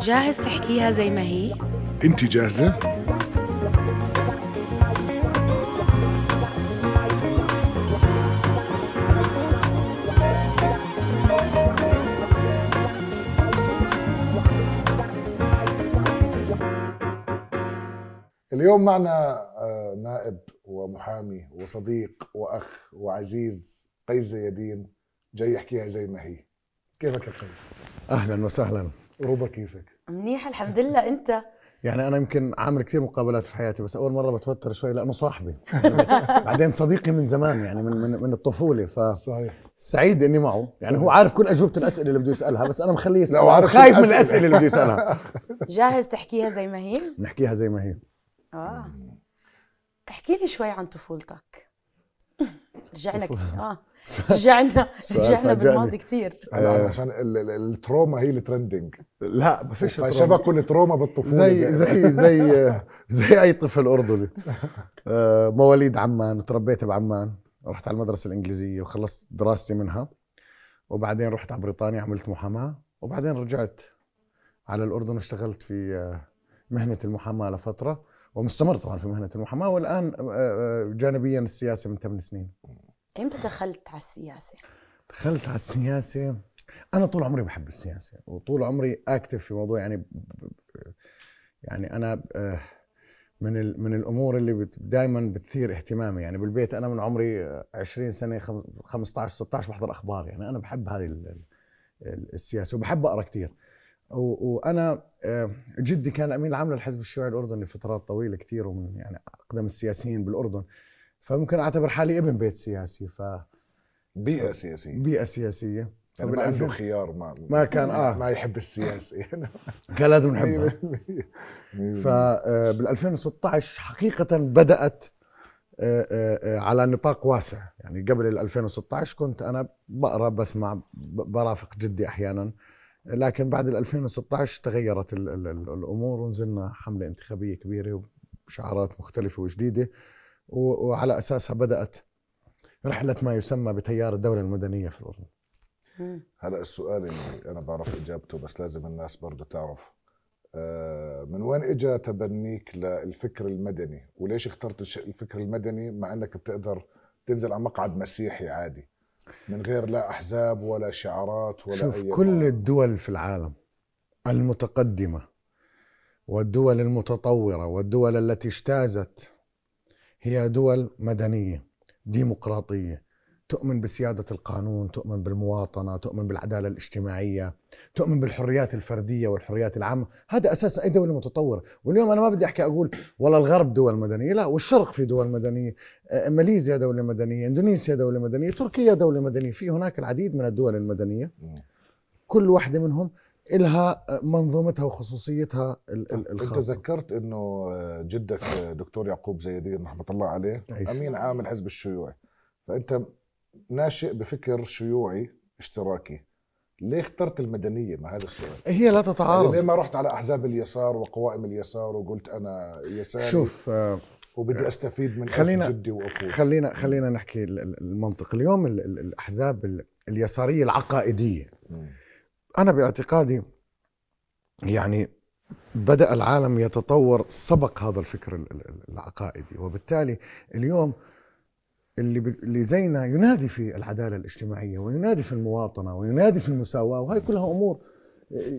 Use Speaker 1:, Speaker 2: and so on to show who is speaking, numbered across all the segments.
Speaker 1: جاهز تحكيها زي ما هي؟
Speaker 2: انت جاهزة؟ اليوم معنا آه، نائب ومحامي وصديق واخ وعزيز قيس زيادين جاي يحكيها زي ما هي كيفك يا قيس؟
Speaker 3: اهلا وسهلا روبا كيفك
Speaker 1: منيح الحمد لله انت
Speaker 3: يعني انا يمكن عامل كثير مقابلات في حياتي بس اول مره بتوتر شوي لانه صاحبي بعدين صديقي من زمان يعني من من, من الطفوله ف صحيح سعيد اني معه يعني هو عارف كل اجوبه الاسئله اللي بده يسالها بس انا مخليه يسال لا عارف خايف من الاسئله اللي بده يسالها
Speaker 1: جاهز تحكيها زي ما هي
Speaker 3: نحكيها زي ما هي
Speaker 1: اه احكي لي شوي عن طفولتك رجعنا اه رجعنا رجعنا بالماضي كثير
Speaker 2: آه، عشان التروما هي الترندنج لا ما فيش تروما شبكوا التروما بالطفوله زي يعني. زي زي
Speaker 3: زي اي طفل اردني آه، مواليد عمان تربيت بعمان رحت على المدرسه الانجليزيه وخلصت دراستي منها وبعدين رحت على بريطانيا عملت محاماه وبعدين رجعت على الاردن واشتغلت في آه، مهنه المحاماه لفتره ومستمر طبعا في مهنه المحاماه والان جانبيا السياسه من ثمان سنين
Speaker 1: امتى دخلت على السياسه؟
Speaker 3: دخلت على السياسه انا طول عمري بحب السياسه وطول عمري اكتف في موضوع يعني يعني انا آه، من من الامور اللي دائما بتثير اهتمامي يعني بالبيت انا من عمري 20 آه، سنه 15 16 بحضر اخبار يعني انا بحب هذه السياسه وبحب اقرا كثير وانا آه، جدي كان امين العام للحزب الشيوعي الاردني لفترات طويله كثير ومن يعني اقدم السياسيين بالاردن فممكن اعتبر حالي ابن بيت سياسي ف بيئه سياسيه بيئه سياسيه يعني ما عنده خيار
Speaker 2: ما ما كان اه ما يحب السياسه يعني
Speaker 3: كان لازم نحبها فبال آه، 2016 حقيقه بدات آه، آه، على نطاق واسع يعني قبل ال 2016 كنت انا بقرا بسمع برافق جدي احيانا لكن بعد ال 2016 تغيرت الامور ونزلنا حمله انتخابيه كبيره وشعارات مختلفه وجديده وعلى اساسها بدات رحله ما يسمى بتيار الدوله المدنيه في الاردن
Speaker 2: هلا السؤال اللي انا بعرف اجابته بس لازم الناس برضه تعرف آه، من وين اجى تبنيك للفكر المدني وليش اخترت الفكر المدني مع انك بتقدر تنزل على مقعد مسيحي عادي من غير لا احزاب ولا شعارات ولا شوف أي كل بقى.
Speaker 3: الدول في العالم المتقدمه والدول المتطوره والدول التي اجتازت هي دول مدنيه ديمقراطيه تؤمن بسياده القانون، تؤمن بالمواطنه، تؤمن بالعداله الاجتماعيه، تؤمن بالحريات الفرديه والحريات العامه، هذا اساس اي دوله متطوره، واليوم انا ما بدي احكي اقول والله الغرب دول مدنيه، لا والشرق في دول مدنيه، آه، ماليزيا دوله مدنيه، اندونيسيا دوله مدنيه، تركيا دوله مدنيه، في هناك العديد من الدول المدنيه كل واحده منهم إلها منظومتها وخصوصيتها طيب، الخاصة أنت
Speaker 2: ذكرت أنه آه، جدك آه، دكتور يعقوب زيدين رحمة الله عليه عيش. أمين عام الحزب الشيوعي فأنت ناشئ بفكر شيوعي اشتراكي ليه اخترت المدنيه ما هذا السؤال هي لا تتعارض يعني ليه ما رحت على احزاب اليسار وقوائم اليسار وقلت انا يساري شوف آه، وبدي استفيد من خلينا جدي واخوي خلينا
Speaker 3: خلينا نحكي المنطق اليوم الاحزاب اليساريه العقائديه م. انا باعتقادي يعني بدا العالم يتطور سبق هذا الفكر العقائدي وبالتالي اليوم اللي اللي زينا ينادي في العداله الاجتماعيه وينادي في المواطنه وينادي في المساواه وهي كلها امور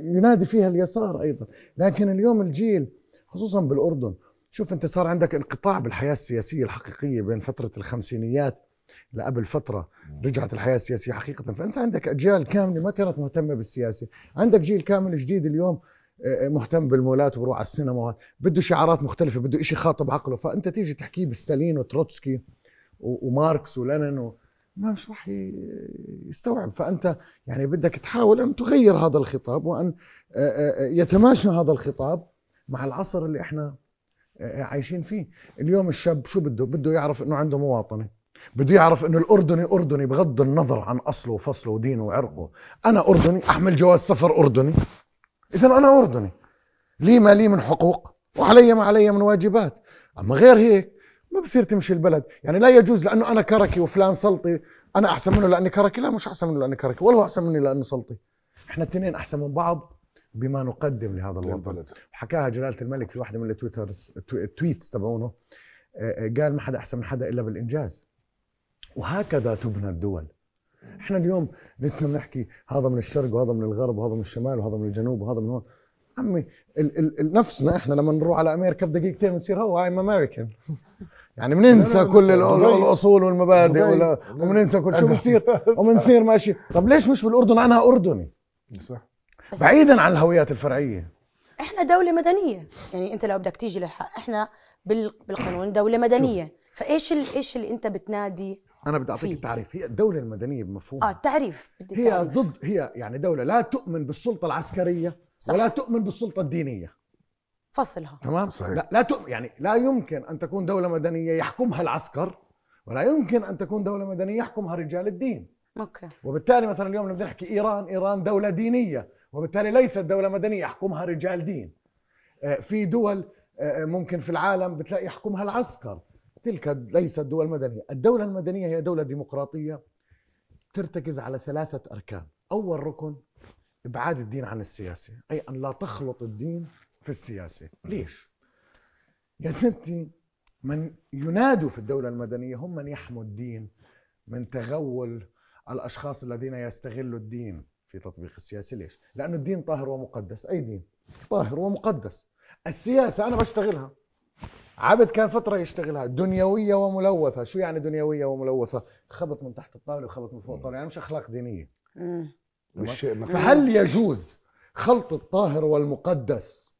Speaker 3: ينادي فيها اليسار ايضا لكن اليوم الجيل خصوصا بالاردن شوف انت صار عندك انقطاع بالحياه السياسيه الحقيقيه بين فتره الخمسينيات لقبل فتره رجعت الحياه السياسيه حقيقه فانت عندك اجيال كامله ما كانت مهتمه بالسياسه عندك جيل كامل جديد اليوم آه، آه، مهتم بالمولات وبروح على السينما بده شعارات مختلفه بده شيء خاطب عقله فانت تيجي تحكيه بستالين وتروتسكي وماركس ولينين و... ما مش راح يستوعب فانت يعني بدك تحاول ان تغير هذا الخطاب وان آه، يتماشى هذا الخطاب مع العصر اللي احنا عايشين فيه اليوم الشاب شو بده بده يعرف انه عنده مواطنه بده يعرف انه الاردني اردني بغض النظر عن اصله وفصله ودينه وعرقه انا اردني احمل جواز سفر اردني اذا انا اردني لي ما لي من حقوق وعلي ما علي من واجبات اما غير هيك ما بصير تمشي البلد يعني لا يجوز لانه انا كركي وفلان سلطي انا احسن منه لاني كركي لا مش احسن منه لاني كركي ولا هو احسن مني لانه سلطي احنا الاثنين احسن من بعض بما نقدم لهذا الوطن حكاها جلالة الملك في واحدة من التويترز التويتس تبعونه آه، آه، قال ما حدا أحسن من حدا إلا بالإنجاز وهكذا تبنى الدول احنا اليوم لسه بنحكي هذا من الشرق وهذا من الغرب وهذا من الشمال وهذا من الجنوب وهذا من هون عمي ال ال ال نفسنا احنا لما نروح على امريكا بدقيقتين بنصير هو ايم امريكان يعني بننسى كل الاصول والمبادئ وبننسى كل شو بصير وبنصير ماشي طب ليش مش بالاردن عنها اردني صح بعيدا عن الهويات الفرعيه
Speaker 1: احنا دولة مدنية يعني انت لو بدك تيجي للحق احنا بالقانون دولة مدنية فايش ايش اللي انت بتنادي
Speaker 3: انا بدي اعطيك التعريف هي الدوله المدنيه بمفهومها اه
Speaker 1: التعريف بدي هي تعريف.
Speaker 3: ضد هي يعني دوله لا تؤمن بالسلطه العسكريه صح. ولا تؤمن بالسلطه الدينيه فصلها تمام صحيح. لا لا تؤمن يعني لا يمكن ان تكون دوله مدنيه يحكمها العسكر ولا يمكن ان تكون دوله مدنيه يحكمها رجال الدين اوكي وبالتالي مثلا اليوم بدنا نحكي ايران ايران دوله دينيه وبالتالي ليست دوله مدنيه يحكمها رجال دين آه، في دول آه، آه، ممكن في العالم بتلاقي يحكمها العسكر تلك ليست دول مدنية الدولة المدنية هي دولة ديمقراطية ترتكز على ثلاثة أركان أول ركن إبعاد الدين عن السياسة أي أن لا تخلط الدين في السياسة ليش؟ يا ستي من ينادوا في الدولة المدنية هم من يحموا الدين من تغول الأشخاص الذين يستغلوا الدين في تطبيق السياسة ليش؟ لأن الدين طاهر ومقدس أي دين طاهر ومقدس السياسة أنا بشتغلها عبد كان فترة يشتغلها دنيوية وملوثة شو يعني دنيوية وملوثة خبط من تحت الطاولة وخبط من فوق الطاولة يعني مش أخلاق دينية
Speaker 1: فهل يجوز
Speaker 3: خلط الطاهر والمقدس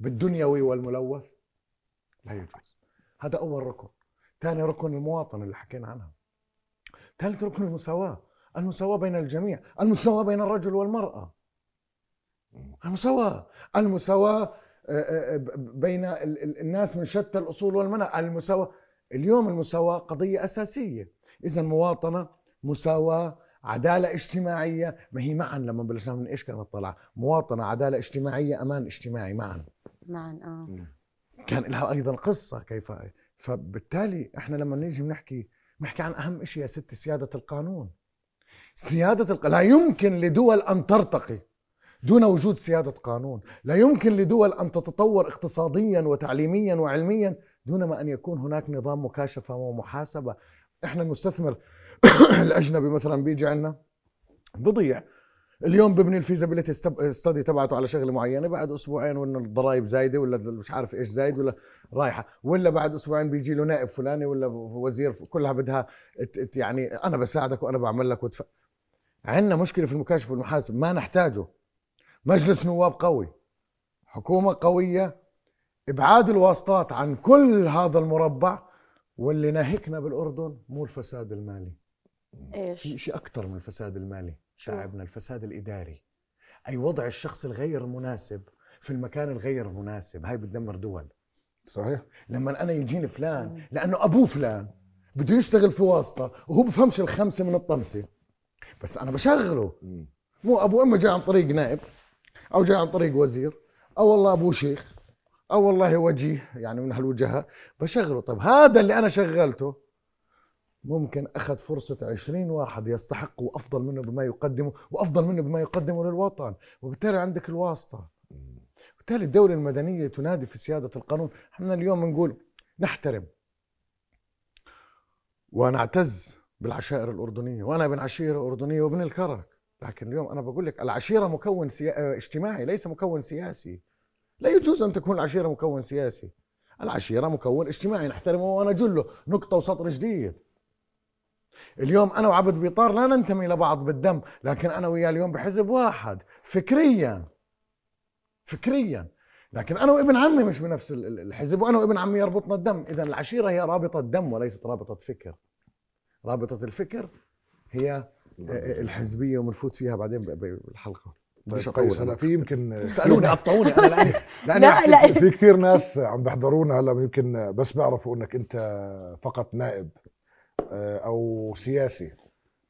Speaker 3: بالدنيوي والملوث لا يجوز هذا أول ركن ثاني ركن المواطنة اللي حكينا عنها ثالث ركن المساواة المساواة بين الجميع المساواة بين الرجل والمرأة المساواة المساواة آه، آه، آه، بين الناس من شتى الاصول والمناهج على المساواه اليوم المساواه قضيه اساسيه اذا مواطنه مساواه عدالة اجتماعية ما هي معا لما بلشنا من ايش كانت طالعة مواطنة عدالة اجتماعية امان اجتماعي معا
Speaker 1: معا اه
Speaker 3: كان لها ايضا قصة كيف فبالتالي احنا لما نيجي بنحكي بنحكي عن اهم شيء يا ست سيادة القانون سيادة الق... لا يمكن لدول ان ترتقي دون وجود سياده قانون، لا يمكن لدول ان تتطور اقتصاديا وتعليميا وعلميا دونما ان يكون هناك نظام مكاشفه ومحاسبه، احنا المستثمر الاجنبي مثلا بيجي عندنا بضيع اليوم ببني الفيزابيليتي ستدي تبعته على شغله معينه بعد اسبوعين وانه الضرائب زايده ولا مش عارف ايش زايد ولا رايحه ولا بعد اسبوعين بيجي له نائب فلاني ولا وزير كلها بدها يعني انا بساعدك وانا بعمل لك ودفع عندنا مشكله في المكاشفه والمحاسب ما نحتاجه مجلس نواب قوي حكومة قوية إبعاد الواسطات عن كل هذا المربع واللي ناهكنا بالأردن مو الفساد المالي إيش؟ في شيء أكثر من الفساد المالي شعبنا الفساد الإداري أي وضع الشخص الغير مناسب في المكان الغير مناسب هاي بتدمر دول صحيح لما أنا يجيني فلان لأنه أبوه فلان بده يشتغل في واسطة وهو بفهمش الخمسة من الطمسة بس أنا بشغله مو أبو إما جاي عن طريق نائب او جاي عن طريق وزير او والله ابو شيخ او والله وجيه يعني من هالوجهاء بشغله طب هذا اللي انا شغلته ممكن اخذ فرصه عشرين واحد يستحقوا افضل منه بما يقدمه وافضل منه بما يقدمه للوطن وبالتالي عندك الواسطه وبالتالي الدوله المدنيه تنادي في سياده القانون احنا اليوم بنقول نحترم ونعتز بالعشائر الاردنيه وانا ابن عشيره اردنيه وابن الكرك لكن اليوم انا بقول لك العشيره مكون سيا... آه، اجتماعي ليس مكون سياسي لا يجوز ان تكون العشيره مكون سياسي العشيره مكون اجتماعي نحترمه ونجله نقطه وسطر جديد اليوم انا وعبد بيطار لا ننتمي لبعض بالدم لكن انا وياه اليوم بحزب واحد فكريا فكريا لكن انا وابن عمي مش بنفس الحزب وانا وابن عمي يربطنا الدم اذا العشيره هي رابطه دم وليست رابطه فكر رابطه الفكر هي
Speaker 2: نعم، آه، الحزبيه وبنفوت فيها بعدين بالحلقه بديش اقيس هلا في يمكن سالوني قطعوني انا لاني لاني لا لا في كثير ناس عم بحضرونا هلا يمكن بس بيعرفوا انك انت فقط نائب آه، او سياسي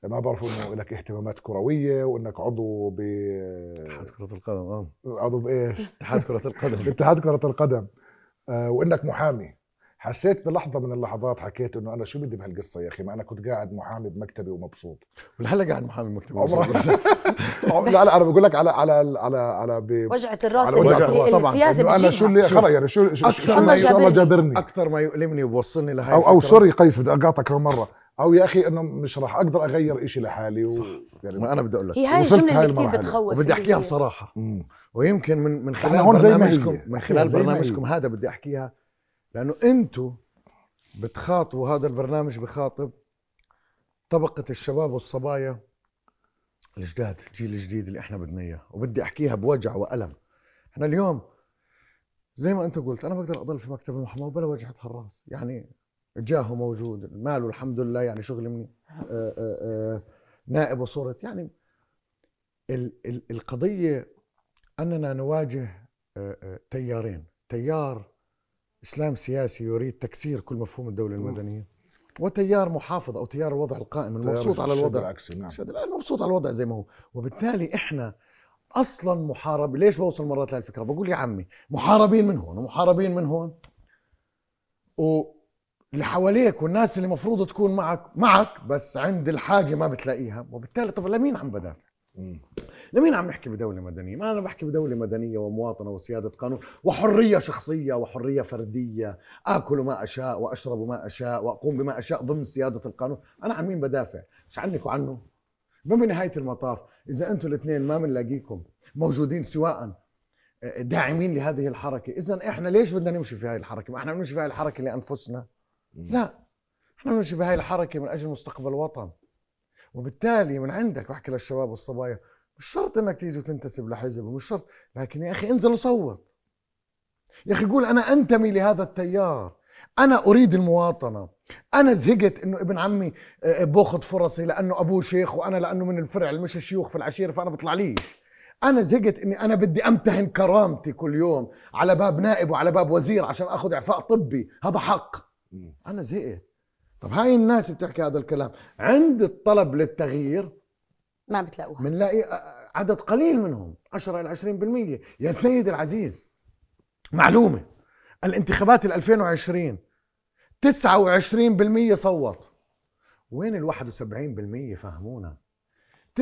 Speaker 2: ما بعرفوا انه لك اهتمامات كرويه وانك عضو ب اتحاد كره القدم اه عضو بايش؟ اتحاد كره القدم اتحاد كره القدم آه، وانك محامي حسيت بلحظه من اللحظات حكيت انه انا شو بدي بهالقصه يا اخي ما انا كنت قاعد محامي بمكتبي ومبسوط ولهلا قاعد محامي بمكتبي ومبسوط لا لا انا بقول لك على على على على على وجعه الراس على وجعة السياسه بتجيبها انا شو اللي خلص يعني شو شو, شو الله جابرني. جابرني اكثر ما يؤلمني وبوصلني لهي او او سوري قيس بدي اقاطعك كم مره او يا اخي انه مش راح اقدر اغير إشي لحالي و... صح يعني ما انا بدي اقول
Speaker 3: لك هي هاي الجمله اللي كثير بتخوف وبدي احكيها
Speaker 2: بصراحه ويمكن من
Speaker 3: من خلال برنامجكم من خلال برنامجكم هذا بدي احكيها لانه انتم بتخاطبوا هذا البرنامج بخاطب طبقه الشباب والصبايا الجداد الجيل الجديد اللي احنا بدنا اياه وبدي احكيها بوجع والم احنا اليوم زي ما انت قلت انا بقدر اضل في مكتب المحاماه وبلا وجعة هالراس يعني جاهه موجود ماله الحمد لله يعني شغلي من آآ آه، آآ آه، آه، نائب وصورة يعني ال ال القضية أننا نواجه تيارين تيار إسلام سياسي يريد تكسير كل مفهوم الدولة المدنية وتيار محافظ أو تيار الوضع القائم المبسوط على الوضع نعم. المبسوط على الوضع زي ما هو وبالتالي إحنا اصلا محارب ليش بوصل مرات لهالفكره بقول يا عمي محاربين من هون ومحاربين من هون واللي حواليك والناس اللي المفروض تكون معك معك بس عند الحاجه ما بتلاقيها وبالتالي طب لمين عم بدافع لمين عم نحكي بدولة مدنية؟ ما أنا بحكي بدولة مدنية ومواطنة وسيادة قانون وحرية شخصية وحرية فردية آكل ما أشاء وأشرب ما أشاء وأقوم بما أشاء ضمن سيادة القانون أنا عن مين بدافع؟ مش عنك وعنه؟ ما بنهاية المطاف إذا أنتم الاثنين ما بنلاقيكم موجودين سواء آه، داعمين لهذه الحركة إذا إحنا ليش بدنا نمشي في هاي الحركة؟ ما إحنا بنمشي في هاي الحركة لأنفسنا لا إحنا بنمشي بهاي الحركة من أجل مستقبل الوطن وبالتالي من عندك بحكي للشباب والصبايا مش شرط انك تيجي وتنتسب لحزب ومش شرط لكن يا اخي انزل وصوت يا اخي قول انا انتمي لهذا التيار انا اريد المواطنه انا زهقت انه ابن عمي آه، باخذ فرصي لانه ابوه شيخ وانا لانه من الفرع اللي مش الشيوخ في العشيره فانا بطلع ليش انا زهقت اني انا بدي امتهن كرامتي كل يوم على باب نائب وعلى باب وزير عشان اخذ اعفاء طبي هذا حق انا زهقت طب هاي الناس بتحكي هذا الكلام عند الطلب للتغيير ما بتلاقوها بنلاقي عدد قليل منهم 10 الى 20% يا سيدي العزيز معلومه الانتخابات ال 2020 29% صوت وين ال 71% فهمونا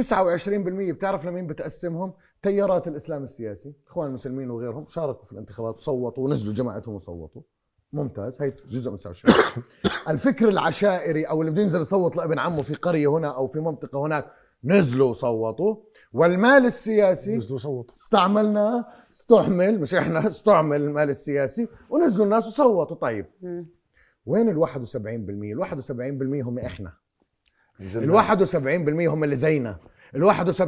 Speaker 3: 29% بتعرف لمين بتقسمهم تيارات الاسلام السياسي اخوان المسلمين وغيرهم شاركوا في الانتخابات وصوتوا ونزلوا جماعتهم وصوتوا ممتاز هي جزء من 29 الفكر العشائري او اللي بده ينزل يصوت لابن عمه في قريه هنا او في منطقه هناك نزلوا صوتوا والمال السياسي نزلوا صوتوا استعملناه استعمل مش احنا استعمل المال السياسي ونزلوا الناس وصوتوا طيب وين ال 71%؟ ال 71% هم احنا ال 71% هم اللي زينا ال 71%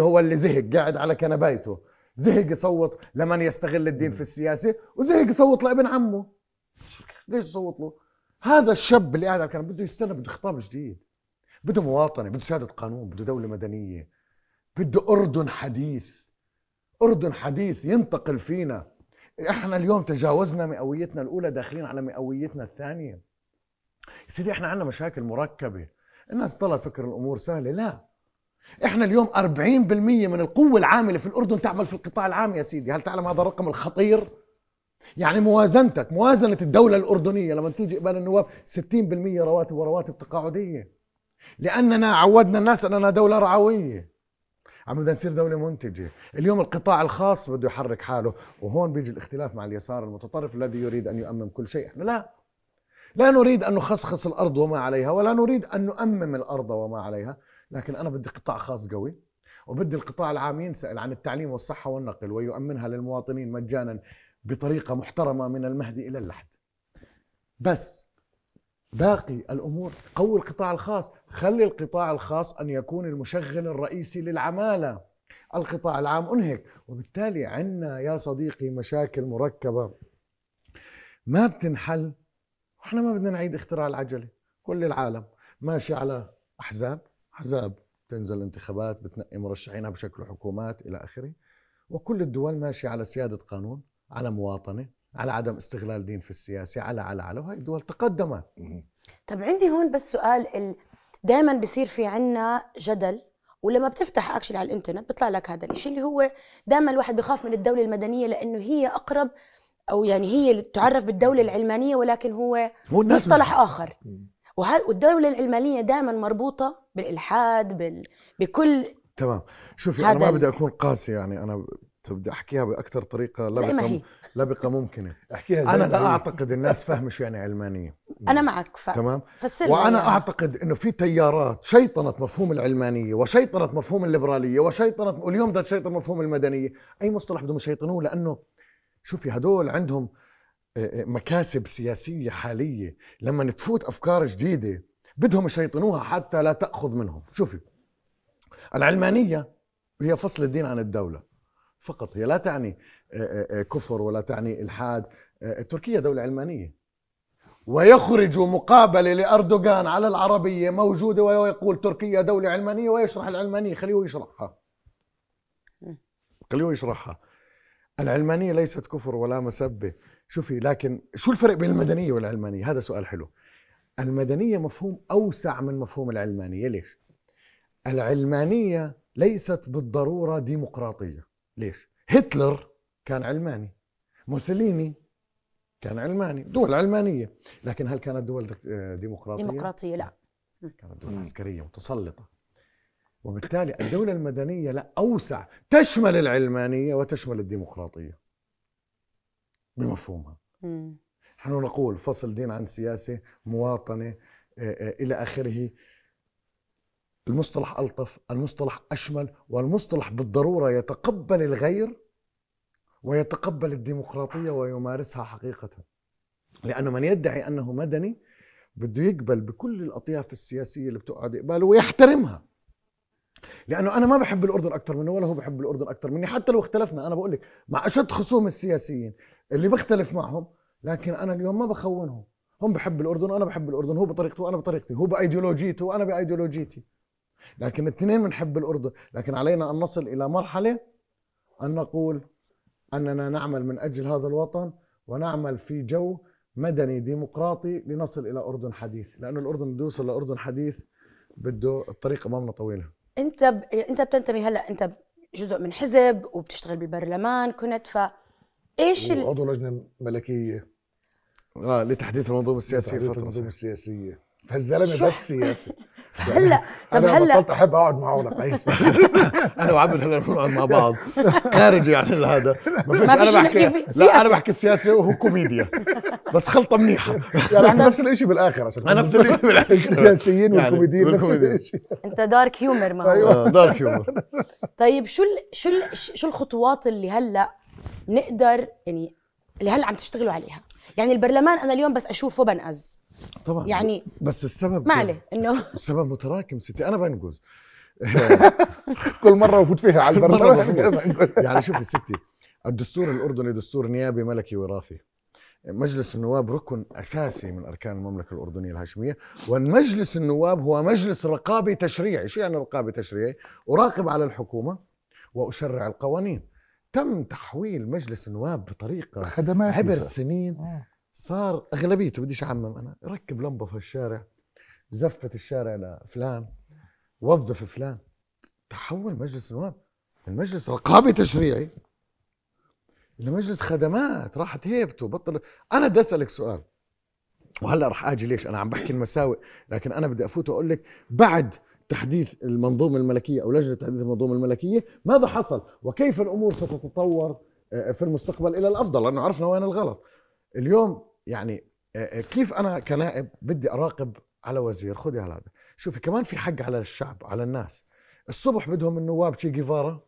Speaker 3: هو اللي زهق قاعد على كنبايته زهق يصوت لمن يستغل الدين في السياسه وزهق يصوت لابن عمه ليش تصوت له؟ هذا الشاب اللي قاعد على الكنبه بده يستنى بده خطاب جديد بده مواطنه بده سياده قانون بده دوله مدنيه بده اردن حديث اردن حديث ينتقل فينا احنا اليوم تجاوزنا مئويتنا الاولى داخلين على مئويتنا الثانيه يا سيدي احنا عندنا مشاكل مركبه الناس طلعت فكر الامور سهله لا احنا اليوم 40% من القوه العامله في الاردن تعمل في القطاع العام يا سيدي هل تعلم هذا الرقم الخطير يعني موازنتك موازنة الدولة الأردنية لما تيجي قبل النواب 60% رواتب ورواتب تقاعدية لأننا عودنا الناس أننا دولة رعوية عم بدنا نصير دولة منتجة اليوم القطاع الخاص بده يحرك حاله وهون بيجي الاختلاف مع اليسار المتطرف الذي يريد أن يؤمم كل شيء احنا لا لا نريد أن نخصخص الأرض وما عليها ولا نريد أن نؤمم الأرض وما عليها لكن أنا بدي قطاع خاص قوي وبدي القطاع العام ينسأل عن التعليم والصحة والنقل ويؤمنها للمواطنين مجانا بطريقه محترمه من المهدي الى اللحد بس باقي الامور قوي القطاع الخاص خلي القطاع الخاص ان يكون المشغل الرئيسي للعماله القطاع العام انهك وبالتالي عندنا يا صديقي مشاكل مركبه ما بتنحل واحنا ما بدنا نعيد اختراع العجله كل العالم ماشي على احزاب احزاب تنزل انتخابات بتنقي مرشحينها بشكل حكومات الى اخره وكل الدول ماشيه على سياده قانون على مواطنه على عدم استغلال دين في السياسه على على على وهي الدول تقدمت
Speaker 1: طب عندي هون بس سؤال دائما بصير في عنا جدل ولما بتفتح اكشن على الانترنت بيطلع لك هذا الشيء اللي هو دائما الواحد بخاف من الدوله المدنيه لانه هي اقرب او يعني هي اللي تعرف بالدوله العلمانيه ولكن هو, هو مصطلح اخر والدوله العلمانيه دائما مربوطه بالالحاد بال... بكل
Speaker 3: تمام شوفي انا ما بدي اكون قاسي يعني انا بدي احكيها باكثر طريقه لبقه لبقه ممكنه احكيها زي انا لا هي. اعتقد الناس فاهمه شو يعني علمانيه
Speaker 1: انا معك ف... تمام فسر وانا يعني.
Speaker 3: اعتقد انه في تيارات شيطنت مفهوم العلمانيه وشيطنت مفهوم الليبراليه وشيطنت واليوم بدها تشيطن مفهوم المدنيه اي مصطلح بدهم يشيطنوه لانه شوفي هدول عندهم آه، آه، مكاسب سياسيه حاليه لما تفوت افكار جديده بدهم يشيطنوها حتى لا تاخذ منهم شوفي العلمانيه هي فصل الدين عن الدوله فقط هي لا تعني آه، آه، آه، كفر ولا تعني الحاد تركيا دوله علمانيه ويخرج مقابله لاردوغان على العربيه موجوده ويقول تركيا دوله علمانيه ويشرح العلمانيه خليه يشرحها خليه يشرحها العلمانيه ليست كفر ولا مسبه شوفي لكن شو الفرق بين المدنيه والعلمانيه هذا سؤال حلو المدنيه مفهوم اوسع من مفهوم العلمانيه ليش العلمانيه ليست بالضروره ديمقراطيه ليش؟ هتلر كان علماني موسوليني كان علماني دول علمانية لكن هل كانت دول ديمقراطية؟ ديمقراطية
Speaker 1: لا كانت
Speaker 3: دول عسكرية متسلطة وبالتالي الدولة المدنية لا أوسع تشمل العلمانية وتشمل الديمقراطية بمفهومها نحن نقول فصل دين عن سياسة مواطنة آه، آه، إلى آخره المصطلح ألطف المصطلح أشمل والمصطلح بالضرورة يتقبل الغير ويتقبل الديمقراطية ويمارسها حقيقة لأنه من يدعي أنه مدني بده يقبل بكل الأطياف السياسية اللي بتقعد إقباله ويحترمها لأنه أنا ما بحب الأردن أكثر منه ولا هو بحب الأردن أكثر مني حتى لو اختلفنا أنا بقول لك مع أشد خصوم السياسيين اللي بختلف معهم لكن أنا اليوم ما بخونهم هم بحب الأردن وأنا بحب الأردن هو بطريقته وأنا بطريقتي هو بأيديولوجيته وأنا بأيديولوجيتي لكن الاثنين بنحب الأردن لكن علينا أن نصل إلى مرحلة أن نقول أننا نعمل من أجل هذا الوطن ونعمل في جو مدني ديمقراطي لنصل إلى أردن حديث لأنه الأردن بده يوصل لأردن حديث بده الطريق أمامنا طويلة
Speaker 1: أنت ب... أنت بتنتمي هلأ أنت جزء من حزب وبتشتغل بالبرلمان كنت ف ايش عضو
Speaker 2: لجنه ملكيه اه لتحديث المنظومه السياسيه لتحديث المنظومه السياسيه فالزلمه بس ياسر
Speaker 1: يعني هلا طب هلا انا بطلت احب
Speaker 2: اقعد معه ولا قيس انا وعبد هلا بنقعد مع بعض خارج يعني هذا ما
Speaker 3: فيش انا بحكي لا انا بحكي سياسه وهو كوميديا بس خلطه منيحه
Speaker 2: يعني احنا نفس الشيء
Speaker 3: بالاخر عشان نفس الشيء بالاخر السياسيين يعني والكوميديين نفس الشيء
Speaker 1: انت دارك هيومر ما ايوه دارك آه، هيومر طيب شو شو شو الخطوات اللي هلا نقدر يعني اللي هلا عم تشتغلوا عليها يعني البرلمان انا اليوم بس اشوفه بنقز
Speaker 3: طبعا يعني بس السبب ما عليه انه السبب متراكم ستي انا بنجز
Speaker 2: كل مره بفوت فيها على البرنامج
Speaker 3: يعني شوفي ستي الدستور الاردني دستور نيابي ملكي وراثي مجلس النواب ركن اساسي من اركان المملكه الاردنيه الهاشميه والمجلس النواب هو مجلس رقابي تشريعي شو يعني رقابي تشريعي اراقب على الحكومه واشرع القوانين تم تحويل مجلس النواب بطريقه خدمات عبر سنين آه. صار اغلبيته بديش اعمم انا ركب لمبه في الشارع زفت الشارع لفلان وظف فلان تحول مجلس النواب من مجلس رقابي تشريعي لمجلس خدمات راحت هيبته بطل انا بدي اسالك سؤال وهلا رح اجي ليش انا عم بحكي المساوئ لكن انا بدي افوت واقول لك بعد تحديث المنظومه الملكيه او لجنه تحديث المنظومه الملكيه ماذا حصل وكيف الامور ستتطور آه، في المستقبل الى الافضل لانه عرفنا وين الغلط اليوم يعني آه، آه، كيف انا كنائب بدي اراقب على وزير خذي على هذا شوفي كمان في حق على الشعب على الناس الصبح بدهم النواب تشي جيفارا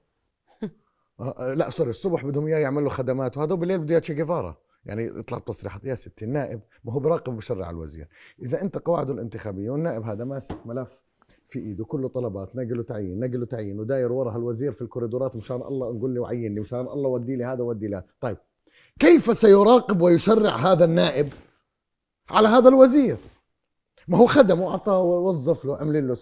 Speaker 3: آه، لا سوري الصبح بدهم اياه يعمل له خدمات وهذا وبالليل بده اياه تشي جيفارا يعني يطلع تصريحات يا ستي النائب ما هو براقب وبشرع على الوزير اذا انت قواعده الانتخابيه والنائب هذا ماسك ملف في ايده كله طلبات نقله تعيين نقله تعيين وداير ورا الوزير في الكوريدورات مشان الله نقول لي وعيني مشان الله ودي لي هذا ودي لي طيب كيف سيراقب ويشرع هذا النائب على هذا الوزير ما هو خدمه اعطاه ووظف له عمل له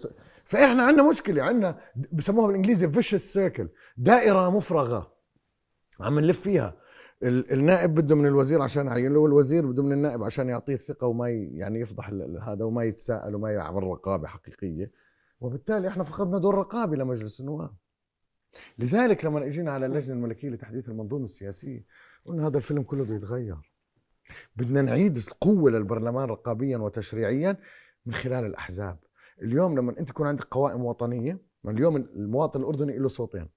Speaker 3: فاحنا عندنا مشكله عندنا بسموها بالانجليزي فيشس سيركل دائره مفرغه عم نلف فيها النائب بده من الوزير عشان يعين له والوزير بده من النائب عشان يعطيه الثقه وما يعني يفضح هذا وما يتساءل وما يعمل رقابه حقيقيه وبالتالي احنا فقدنا دور رقابي لمجلس النواب لذلك لما اجينا على اللجنه الملكيه لتحديث المنظومه السياسيه قلنا هذا الفيلم كله بده يتغير بدنا نعيد القوة للبرلمان رقابيا وتشريعيا من خلال الأحزاب اليوم لما أنت يكون عندك قوائم وطنية من اليوم المواطن الأردني له صوتين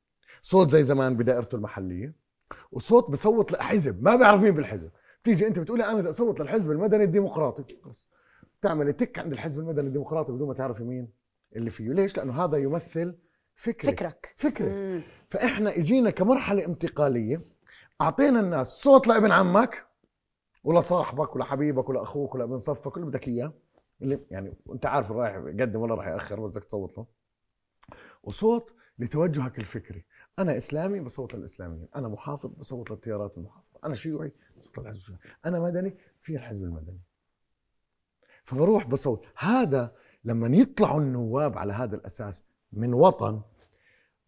Speaker 3: صوت زي زمان بدائرته المحلية وصوت بصوت لحزب ما بيعرف مين بالحزب تيجي انت بتقولي انا بدي اصوت للحزب المدني الديمقراطي خلص تعمل تك عند الحزب المدني الديمقراطي بدون ما تعرفي مين اللي فيه ليش لانه هذا يمثل فكرك فكرك, فكرك. فاحنا اجينا كمرحله انتقاليه اعطينا الناس صوت لابن عمك ولصاحبك ولحبيبك ولاخوك ولابن صفك اللي بدك اياه اللي يعني انت عارف رايح يقدم ولا راح ياخر بدك تصوت له وصوت لتوجهك الفكري انا اسلامي بصوت للاسلاميين انا محافظ بصوت للتيارات المحافظه انا شيوعي بصوت للحزب الشيوعي انا مدني في الحزب المدني فبروح بصوت هذا لما يطلعوا النواب على هذا الاساس من وطن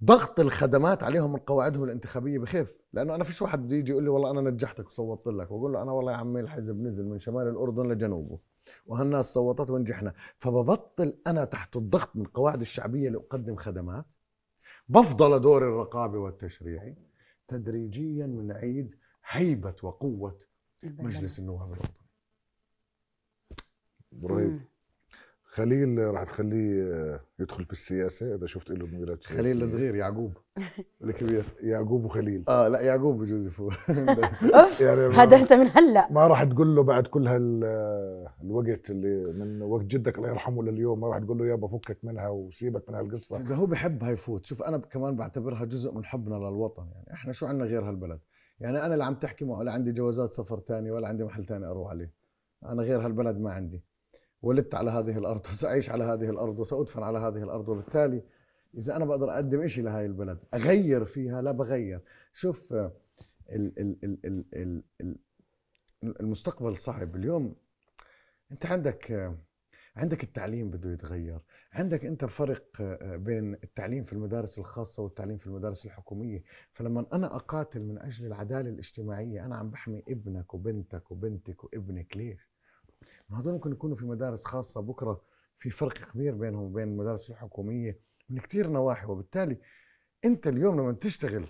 Speaker 3: ضغط الخدمات عليهم من قواعدهم الانتخابيه بخيف لانه انا فيش واحد بده يجي يقول لي والله انا نجحتك وصوتت لك واقول له انا والله يا عمي الحزب نزل من شمال الاردن لجنوبه وهالناس صوتت ونجحنا فببطل انا تحت الضغط من القواعد الشعبيه لاقدم خدمات بفضل دور الرقابه والتشريعي تدريجيا بنعيد هيبه وقوه
Speaker 2: مجلس النواب الوطني رهيب خليل راح تخليه آه، يدخل في السياسه اذا شفت له ميلاد سياسيه خليل الصغير يعقوب الكبير يعقوب وخليل اه لا يعقوب بجوز يفوز اوف يعني هذا انت من هلا ما راح تقول له بعد كل هالوقت آه، اللي من وقت جدك الله يرحمه لليوم ما راح تقول له يابا فكك منها وسيبك من هالقصه اذا هو بحبها
Speaker 3: يفوت شوف انا كمان بعتبرها جزء من حبنا للوطن يعني احنا شو عندنا غير هالبلد يعني انا اللي عم تحكي معه لا عندي جوازات سفر تاني ولا عندي محل تاني اروح عليه انا غير هالبلد ما عندي ولدت على هذه الارض وساعيش على هذه الارض وسادفن على هذه الارض وبالتالي اذا انا بقدر اقدم شيء لهي البلد اغير فيها لا بغير شوف الـ الـ ال ال ال ال المستقبل صعب اليوم انت عندك عندك التعليم بده يتغير عندك انت فرق بين التعليم في المدارس الخاصه والتعليم في المدارس الحكوميه فلما انا اقاتل من اجل العداله الاجتماعيه انا عم بحمي ابنك وبنتك وبنتك وابنك ليش هذول ممكن يكونوا في مدارس خاصه بكره في فرق كبير بينهم وبين المدارس الحكوميه من كثير نواحي وبالتالي انت اليوم لما تشتغل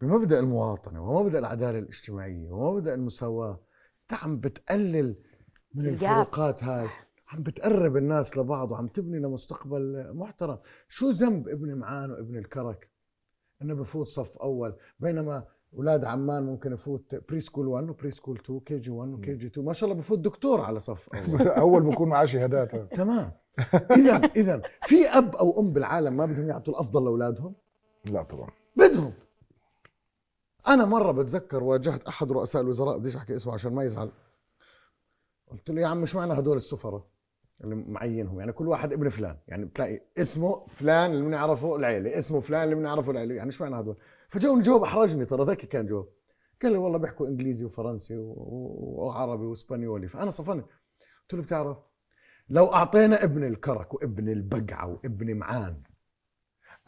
Speaker 3: بمبدا المواطنه ومبدا العداله الاجتماعيه ومبدا المساواه انت عم بتقلل
Speaker 1: من الفروقات
Speaker 3: هاي صح. عم بتقرب الناس لبعض وعم تبني لمستقبل محترم شو ذنب ابن معان وابن الكرك انه بفوت صف اول بينما اولاد عمان ممكن يفوت بري سكول 1 وبري سكول 2 كي جي 1 وكي جي 2 ما شاء الله بفوت دكتور على صف اول اول بكون معاه شهادات تمام اذا اذا في اب او ام بالعالم ما بدهم يعطوا الافضل لاولادهم لا طبعا بدهم انا مره بتذكر واجهت احد رؤساء الوزراء بديش احكي اسمه عشان ما يزعل قلت له يا عم مش معنى هدول السفره اللي معينهم يعني كل واحد ابن فلان يعني بتلاقي اسمه فلان اللي بنعرفه العيله اسمه فلان اللي بنعرفه العيله يعني ايش معنى هدول فجاوني جواب احرجني ترى ذكي كان جواب قال لي والله بيحكوا انجليزي وفرنسي وعربي واسبانيولي فانا صفنت قلت له بتعرف لو اعطينا ابن الكرك وابن البقعه وابن معان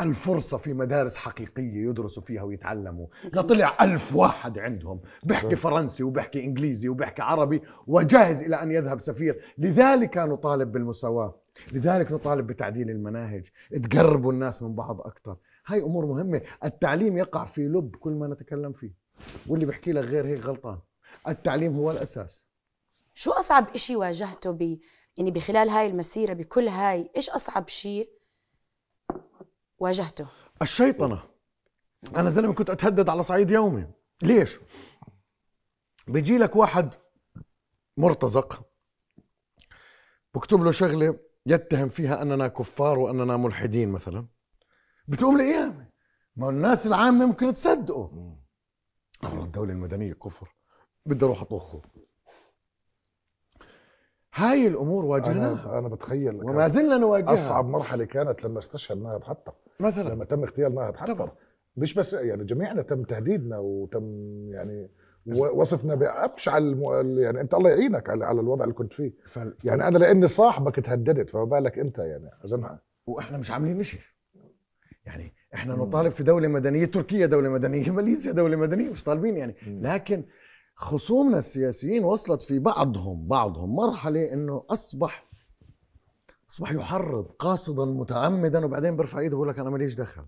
Speaker 3: الفرصة في مدارس حقيقية يدرسوا فيها ويتعلموا لطلع ألف واحد عندهم بيحكي فرنسي وبيحكي إنجليزي وبيحكي عربي وجاهز إلى أن يذهب سفير لذلك نطالب بالمساواة لذلك نطالب بتعديل المناهج تقربوا الناس من بعض أكثر هاي امور مهمه التعليم يقع في لب كل ما نتكلم فيه واللي بحكي لك غير هيك غلطان التعليم هو الاساس
Speaker 1: شو اصعب شيء واجهته ب يعني بخلال هاي المسيره بكل هاي ايش اصعب شيء واجهته
Speaker 3: الشيطنه انا زلمه كنت اتهدد على صعيد يومي ليش بيجي لك واحد مرتزق بكتب له شغله يتهم فيها اننا كفار واننا ملحدين مثلا بتقوم القيامة ما الناس العامه ممكن تصدقه امر الدوله المدنيه كفر بدي اروح اطخه هاي
Speaker 2: الامور واجهناها انا, أنا بتخيل وما زلنا نواجهها اصعب مرحله كانت لما استشهد ناهد حتى مثلا لما تم اغتيال ناهد حتى طبعا مش بس يعني جميعنا تم تهديدنا وتم يعني وصفنا بابشع يعني انت الله يعينك على, على الوضع اللي كنت فيه ف... يعني انا لاني صاحبك تهددت فما بالك انت يعني اذنها واحنا مش عاملين شيء
Speaker 3: يعني احنا نطالب في دوله مدنيه تركيا دوله مدنيه ماليزيا دوله مدنيه مش طالبين يعني لكن خصومنا السياسيين وصلت في بعضهم بعضهم مرحله انه اصبح اصبح يحرض قاصدا متعمدا وبعدين بيرفع ايده بقول لك انا ماليش دخل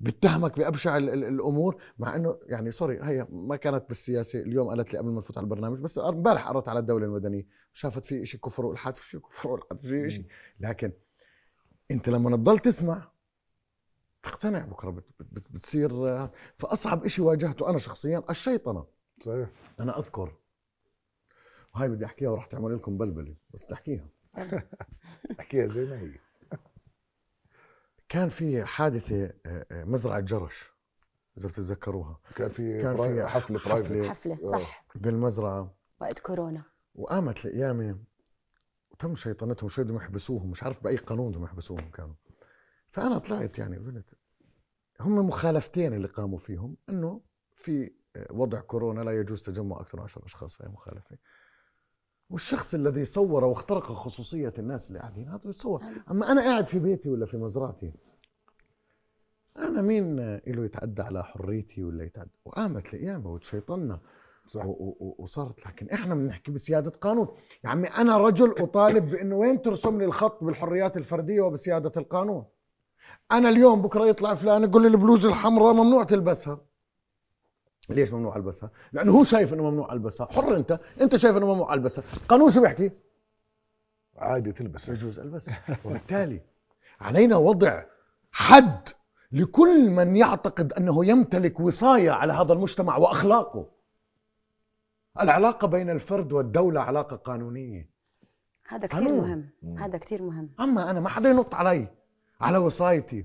Speaker 3: بتهمك بابشع الـ الـ الامور مع انه يعني سوري هي ما كانت بالسياسه اليوم قالت لي قبل ما نفوت على البرنامج بس امبارح قرت على الدوله المدنيه شافت في شيء كفر والحاد في شيء كفر والحاد في شيء لكن انت لما تضل تسمع تقتنع بكره بتصير فاصعب شيء واجهته انا شخصيا الشيطنه صحيح انا اذكر وهي بدي احكيها وراح تعمل لكم بلبله
Speaker 2: بس بدي احكيها احكيها زي ما هي
Speaker 3: كان في حادثه آه، آه، مزرعه جرش اذا بتتذكروها كان في كان في حفله حفلة, حفله آه. صح بالمزرعه وقت كورونا وقامت القيامه وتم شيطنتهم شوي بدهم يحبسوهم مش عارف باي قانون بدهم يحبسوهم كانوا فانا طلعت يعني قلت هم مخالفتين اللي قاموا فيهم انه في آه، وضع كورونا لا يجوز تجمع اكثر من 10 اشخاص فهي مخالفه والشخص الذي صور واخترق خصوصيه الناس اللي قاعدين هذا يتصور اما انا قاعد في بيتي ولا في مزرعتي انا مين له يتعدى على حريتي ولا يتعدى وقامت القيامه وتشيطنا صح. وصارت لكن احنا بنحكي بسياده قانون يا عمي انا رجل اطالب بانه وين ترسم لي الخط بالحريات الفرديه وبسياده القانون انا اليوم بكره يطلع فلان يقول لي البلوز الحمراء ممنوع تلبسها ليش ممنوع البسها؟ لانه هو شايف انه ممنوع البسها، حر انت، انت شايف انه ممنوع البسها، القانون شو بيحكي؟ عادي تلبسها يجوز البسها، وبالتالي علينا وضع حد لكل من يعتقد انه يمتلك وصايه على هذا المجتمع واخلاقه. العلاقه بين الفرد والدوله علاقه قانونيه. هذا كثير مهم، هذا كثير مهم. اما انا ما حدا ينط علي، على وصايتي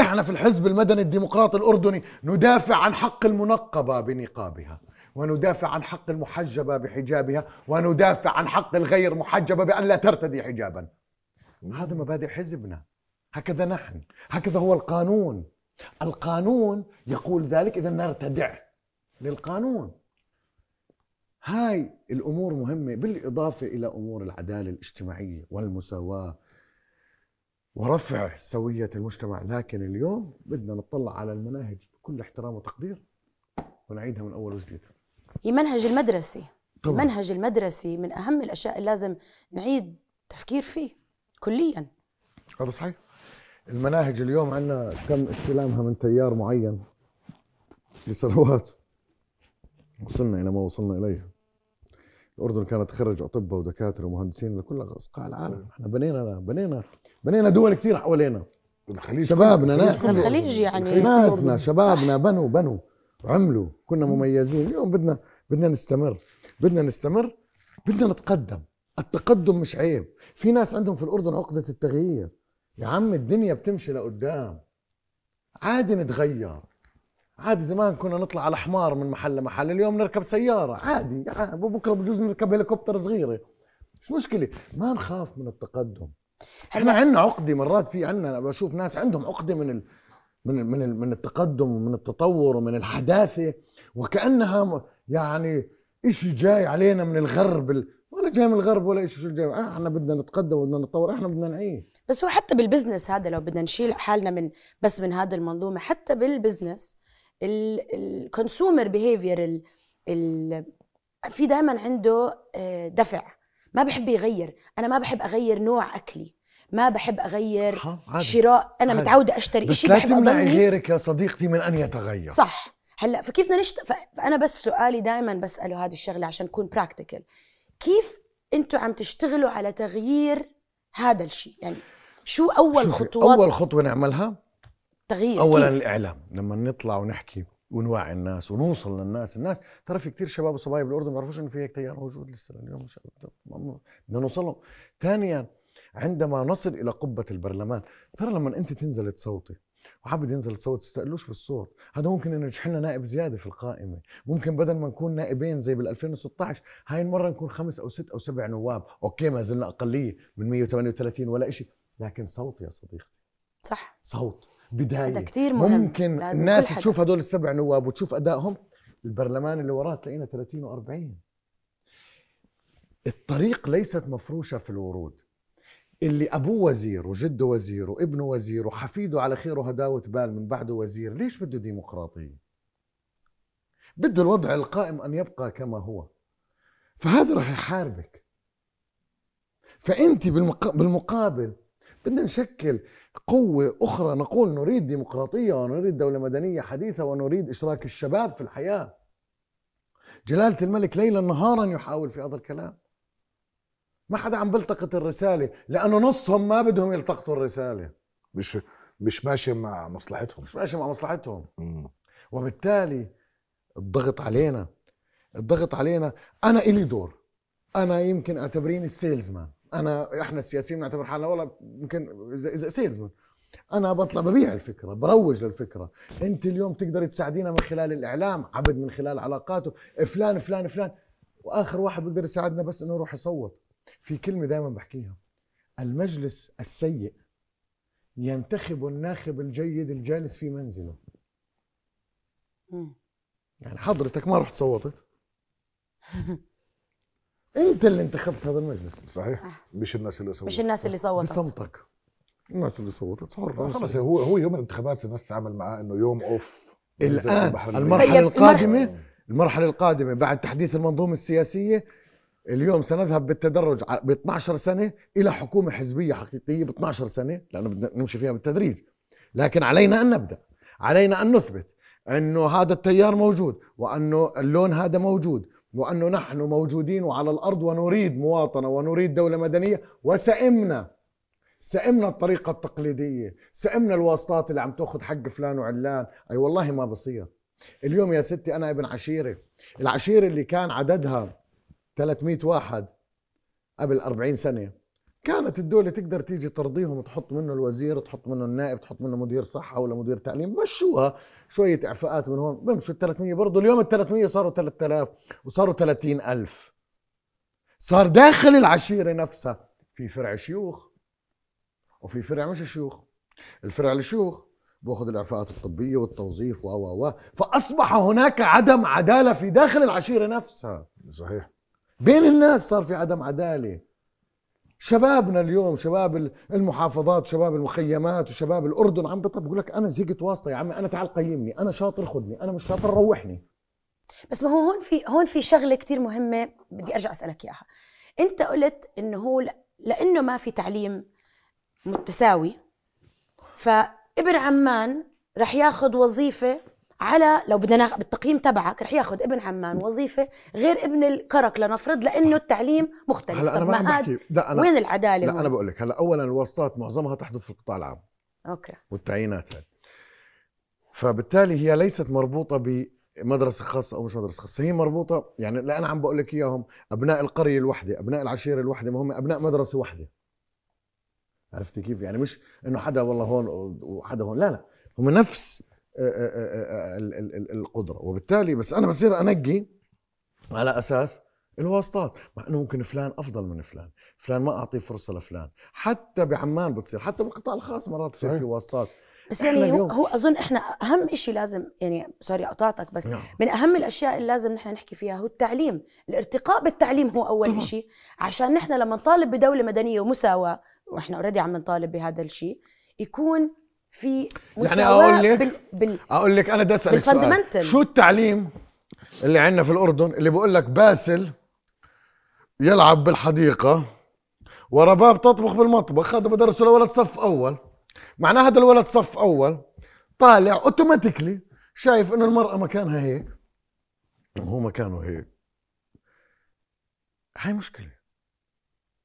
Speaker 3: احنا في الحزب المدني الديمقراطي الاردني ندافع عن حق المنقبه بنقابها وندافع عن حق المحجبه بحجابها وندافع عن حق الغير محجبه بان لا ترتدي حجابا هذا مبادئ حزبنا هكذا نحن هكذا هو القانون القانون يقول ذلك اذا نرتدع للقانون هاي الامور مهمه بالاضافه الى امور العداله الاجتماعيه والمساواه ورفع سوية المجتمع لكن اليوم بدنا نطلع على المناهج بكل احترام وتقدير ونعيدها من أول وجديد
Speaker 1: هي منهج المدرسي طبعا. المنهج المدرسي من أهم الأشياء اللي لازم نعيد تفكير فيه كليا
Speaker 3: هذا صحيح المناهج اليوم عندنا تم استلامها من تيار معين لسنوات وصلنا إلى ما وصلنا إليه الاردن كانت تخرج اطباء ودكاتره ومهندسين لكل اصقاع العالم احنا بنينا بنينا بنينا دول كثير حوالينا الخليج شبابنا ناس الخليج يعني ناسنا شبابنا بنوا بنوا عملوا كنا مميزين اليوم بدنا بدنا نستمر بدنا نستمر بدنا نتقدم التقدم مش عيب في ناس عندهم في الاردن عقده التغيير يا عم الدنيا بتمشي لقدام عادي نتغير عادي زمان كنا نطلع على حمار من محل لمحل اليوم نركب سيارة عادي يعني بكرة بجوز نركب هليكوبتر صغيرة مش مشكلة ما نخاف من التقدم احنا عندنا عقدة مرات في عندنا أنا بشوف ناس عندهم عقدة من ال... من ال... من ال... من التقدم ومن التطور ومن الحداثة وكأنها يعني إشي جاي علينا من الغرب ال... ولا جاي من الغرب ولا شيء
Speaker 1: شو جاي آه، احنا بدنا نتقدم وبدنا نتطور احنا بدنا نعيش بس هو حتى بالبزنس هذا لو بدنا نشيل حالنا من بس من هذا المنظومه حتى بالبزنس الكونسيومر بيهيفير في دائما عنده آه، دفع ما بحب يغير انا ما بحب اغير نوع اكلي ما بحب اغير شراء انا عادة. متعوده اشتري شيء بحب لا تمنعي غيرك
Speaker 3: يا صديقتي من ان يتغير
Speaker 1: صح هلا فكيف بدنا نشت... فانا بس سؤالي دائما بساله هذه الشغله عشان اكون براكتيكال كيف انتم عم تشتغلوا على تغيير هذا الشيء يعني شو اول خطوه اول
Speaker 3: خطوه نعملها
Speaker 1: تغيير اولا كيف؟ الاعلام
Speaker 3: لما نطلع ونحكي ونوعي الناس ونوصل للناس الناس ترى في كثير شباب وصبايا بالاردن ما بيعرفوش انه في هيك تيار موجود لسه اليوم بدنا نوصل لهم ثانيا عندما نصل الى قبه البرلمان ترى لما انت تنزل تصوتي وحابب ينزل تصوت تستقلوش بالصوت هذا ممكن انه يجح لنا نائب زياده في القائمه ممكن بدل ما نكون نائبين زي بال2016 هاي المره نكون خمس او ست او سبع نواب اوكي ما زلنا اقليه من 138 ولا شيء لكن صوت يا صديقتي صح صوت بدايه هذا كتير مهم ممكن لازم الناس تشوف هدول السبع نواب وتشوف ادائهم البرلمان اللي وراه تلاقينا 30 و40 الطريق ليست مفروشه في الورود اللي ابوه وزير وجده وزير وابنه وزير وحفيده على خير وهداوه بال من بعده وزير ليش بده ديمقراطيه بده الوضع القائم ان يبقى كما هو فهذا راح يحاربك فانت بالمقابل بدنا نشكل قوة أخرى نقول نريد ديمقراطية ونريد دولة مدنية حديثة ونريد إشراك الشباب في الحياة جلالة الملك ليلا نهارا يحاول في هذا الكلام ما حدا عم بلتقط الرسالة لأنه نصهم ما بدهم يلتقطوا الرسالة مش مش ماشي مع مصلحتهم مش ماشي مع مصلحتهم وبالتالي الضغط علينا الضغط علينا أنا إلي دور أنا يمكن أعتبريني السيلزمان انا احنا السياسيين بنعتبر حالنا والله يمكن اذا سيلز انا بطلع ببيع الفكره بروج للفكره انت اليوم تقدر تساعدينا من خلال الاعلام عبد من خلال علاقاته فلان فلان فلان واخر واحد بيقدر يساعدنا بس انه يروح يصوت في كلمه دائما بحكيها المجلس السيء ينتخب الناخب الجيد الجالس في منزله يعني حضرتك ما رحت صوتت انت اللي انتخبت هذا المجلس صحيح
Speaker 2: صح. مش الناس اللي صوتت مش
Speaker 1: الناس اللي صوتت
Speaker 2: بصمتك الناس اللي صوتت
Speaker 3: صار خلص
Speaker 2: هو هو يوم الانتخابات الناس تتعامل معاه انه يوم اوف الان المرحله طيب، القادمه
Speaker 3: المرحله القادمه بعد تحديث المنظومه السياسيه اليوم سنذهب بالتدرج ب 12 سنه الى حكومه حزبيه حقيقيه ب 12 سنه لانه بدنا نمشي فيها بالتدريج لكن علينا ان نبدا علينا ان نثبت انه هذا التيار موجود وانه اللون هذا موجود وأنه نحن موجودين وعلى الأرض ونريد مواطنة ونريد دولة مدنية وسئمنا سئمنا الطريقة التقليدية سئمنا الواسطات اللي عم تأخذ حق فلان وعلان أي والله ما بصير اليوم يا ستي أنا ابن عشيرة العشيرة اللي كان عددها 300 واحد قبل 40 سنة كانت الدولة تقدر تيجي ترضيهم وتحط منه الوزير وتحط منه النائب تحط منه مدير صحة ولا مدير تعليم مشوها شوية إعفاءات من هون بمشوا ال 300 برضه اليوم ال 300 صاروا 3000 وصاروا 30000 صار داخل العشيرة نفسها في فرع شيوخ وفي فرع مش شيوخ الفرع الشيوخ بياخذ الإعفاءات الطبية والتوظيف و و و فأصبح هناك عدم عدالة في داخل العشيرة نفسها صحيح بين الناس صار في عدم عداله شبابنا اليوم شباب المحافظات شباب المخيمات وشباب الاردن عم بيطلب بقول لك انا زهقت واسطه يا عمي انا تعال قيمني انا شاطر خذني انا مش شاطر روحني
Speaker 1: بس ما هو هون في هون في شغله كثير مهمه بدي ارجع اسالك اياها انت قلت انه هو لانه ما في تعليم متساوي فابن عمان رح ياخذ وظيفه على لو بدنا بالتقييم تبعك رح ياخذ ابن عمان وظيفه غير ابن الكرك لنفرض لانه صح. التعليم مختلف هلا انا ما بحكي
Speaker 3: لا أنا وين العداله لا انا بقول لك هلا اولا الواسطات معظمها تحدث في القطاع العام اوكي والتعيينات هاي فبالتالي هي ليست مربوطه بمدرسه خاصه او مش مدرسه خاصه هي مربوطه يعني لا انا عم بقول لك اياهم ابناء القريه الوحده ابناء العشيره الوحده ما هم ابناء مدرسه وحده عرفتي كيف يعني مش انه حدا والله هون وحدا هون لا لا هم نفس آه، آه، آه، القدره وبالتالي بس انا بصير انقي على اساس الواسطات مع انه ممكن فلان افضل من فلان فلان ما اعطيه فرصه لفلان حتى بعمان بتصير حتى بالقطاع الخاص مرات بتصير في واسطات بس يعني هو,
Speaker 1: هو اظن احنا اهم شيء لازم يعني سوري قطعتك بس نعم. من اهم الاشياء اللي لازم نحن نحكي فيها هو التعليم الارتقاء بالتعليم هو اول شيء عشان نحن لما نطالب بدوله مدنيه ومساواه واحنا اوريدي عم نطالب بهذا الشيء يكون في يعني مساواه يعني اقول لك بال... بال...
Speaker 3: اقول لك انا بدي اسالك سؤال شو التعليم اللي عندنا في الاردن اللي بقول لك باسل يلعب بالحديقه ورباب تطبخ بالمطبخ هذا بدرسه لولد صف اول معناه هذا الولد صف اول طالع اوتوماتيكلي شايف انه المراه مكانها هيك وهو مكانه هيك
Speaker 1: هاي مشكله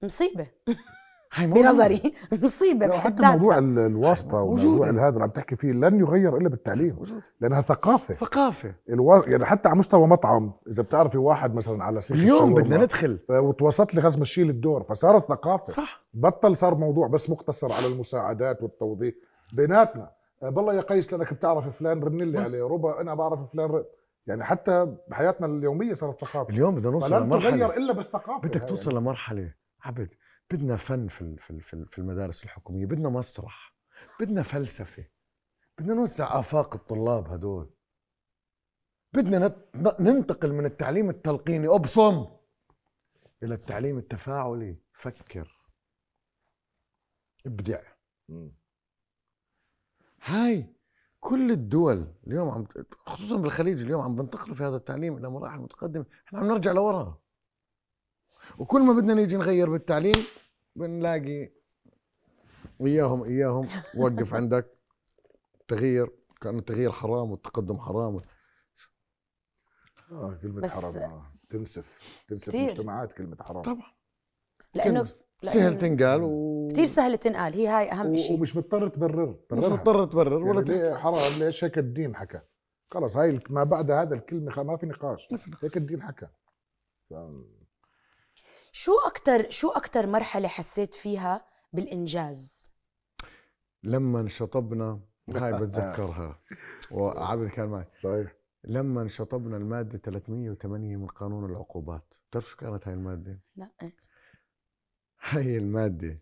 Speaker 1: مصيبه
Speaker 2: بنظري
Speaker 1: مصيبه حتى موضوع
Speaker 2: الواسطه وموضوع هذا اللي عم تحكي فيه لن يغير الا بالتعليم موجود. لانها ثقافه ثقافه الوا... يعني حتى على مستوى مطعم اذا بتعرفي واحد مثلا على سيخ اليوم بدنا ندخل وتوسط لي غاز شيل الدور فصارت ثقافه صح بطل صار موضوع بس مقتصر على المساعدات والتوظيف بيناتنا أه، بالله يا قيس لانك بتعرف فلان رن لي عليه ربا انا بعرف فلان رن. يعني حتى بحياتنا اليوميه صارت ثقافه
Speaker 3: اليوم بدنا نوصل لمرحله تغير الا بالثقافه بدك توصل يعني. لمرحله عبد بدنا فن في في المدارس الحكوميه بدنا مسرح بدنا فلسفه بدنا نوسع افاق الطلاب هدول بدنا ننتقل من التعليم التلقيني ابصم الى التعليم التفاعلي فكر ابدع هاي كل الدول اليوم عم خصوصا بالخليج اليوم عم بنتقل في هذا التعليم الى مراحل متقدمه احنا عم نرجع لورا وكل ما بدنا نيجي نغير بالتعليم بنلاقي اياهم اياهم وقف عندك تغيير كان التغيير حرام والتقدم حرام
Speaker 2: اه كلمة حرام آه، تنسف تنسف كتير. مجتمعات كلمة حرام طبعا لأنه,
Speaker 1: سهل تنقال
Speaker 2: و... كثير
Speaker 1: سهل تنقال هي هاي أهم شيء
Speaker 2: ومش مضطر تبرر مش مضطر تبرر ولا يعني حرام ليش هيك الدين حكى خلص هاي ما بعد هذا الكلمة ما في نقاش
Speaker 1: هيك الدين حكى ف... شو اكثر شو اكثر مرحله حسيت فيها بالانجاز
Speaker 3: لما انشطبنا هاي بتذكرها وعبد كان معي صحيح لما انشطبنا الماده 308 من قانون العقوبات بتعرف شو كانت هاي الماده لا هاي الماده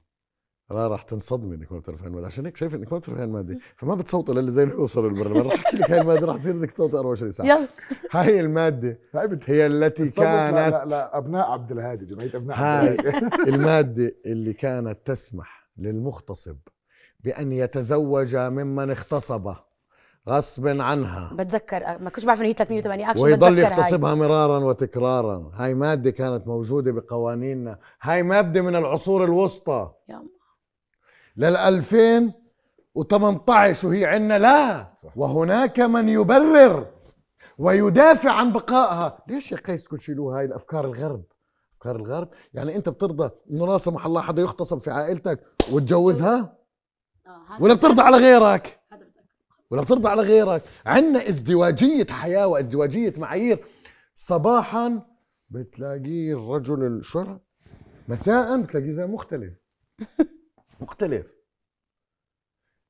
Speaker 3: راح تنصدمي انك ما بتعرف هاي الماده عشان هيك شايف انك ما بتعرف هاي الماده فما بتصوتوا للي زي اللي بيوصلوا البرلمان راح احكي لك هاي الماده راح تصير بدك تصوتي 24 ساعه يلا هاي الماده هي التي كانت لا, لا, لا
Speaker 2: ابناء عبد الهادي جمعيه ابناء هاي عبد الهادي
Speaker 3: الماده اللي كانت تسمح للمغتصب بان يتزوج ممن اغتصبه غصب عنها
Speaker 1: بتذكر آه، ما كنتش بعرف ان هي 380 اكشن ويضل يغتصبها
Speaker 3: مرارا وتكرارا هاي ماده كانت موجوده بقوانيننا هاي ماده من العصور الوسطى يا لل 2018 وهي عندنا لا وهناك من يبرر ويدافع عن بقائها ليش يا قيس كل شيلوا هاي الافكار الغرب افكار الغرب يعني انت بترضى انه لا سمح الله حدا يغتصب في عائلتك وتجوزها
Speaker 1: آه، ولا بترضى على
Speaker 3: غيرك ولا بترضى على غيرك عندنا ازدواجيه حياه وازدواجيه معايير صباحا بتلاقيه الرجل الشرع مساء بتلاقيه زي مختلف مختلف